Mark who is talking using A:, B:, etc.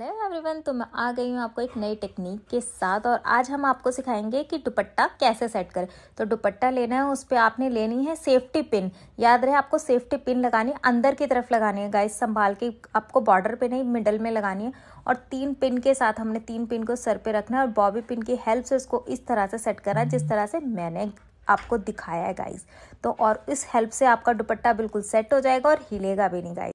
A: hello everyone तो मैं आ गई हूँ आपको एक नई टेक्निक के साथ और आज हम आपको सिखाएंगे कि दुपट्टा कैसे सेट करें तो दुपट्टा लेना है उस पर आपने लेनी है सेफ्टी पिन याद रहे आपको सेफ्टी पिन लगानी अंदर की तरफ लगानी है गाइस संभाल के आपको बॉर्डर पे नहीं मिडल में लगानी है और तीन पिन के साथ हमने तीन पिन को सर पे रखना है और बॉबी पिन की हेल्प से उसको इस तरह से सेट करा जिस तरह से मैंने आपको दिखाया है गाइस तो और इस हेल्प से आपका दुपट्टा
B: बिल्कुल सेट हो जाएगा और हिलेगा भी नहीं गाइस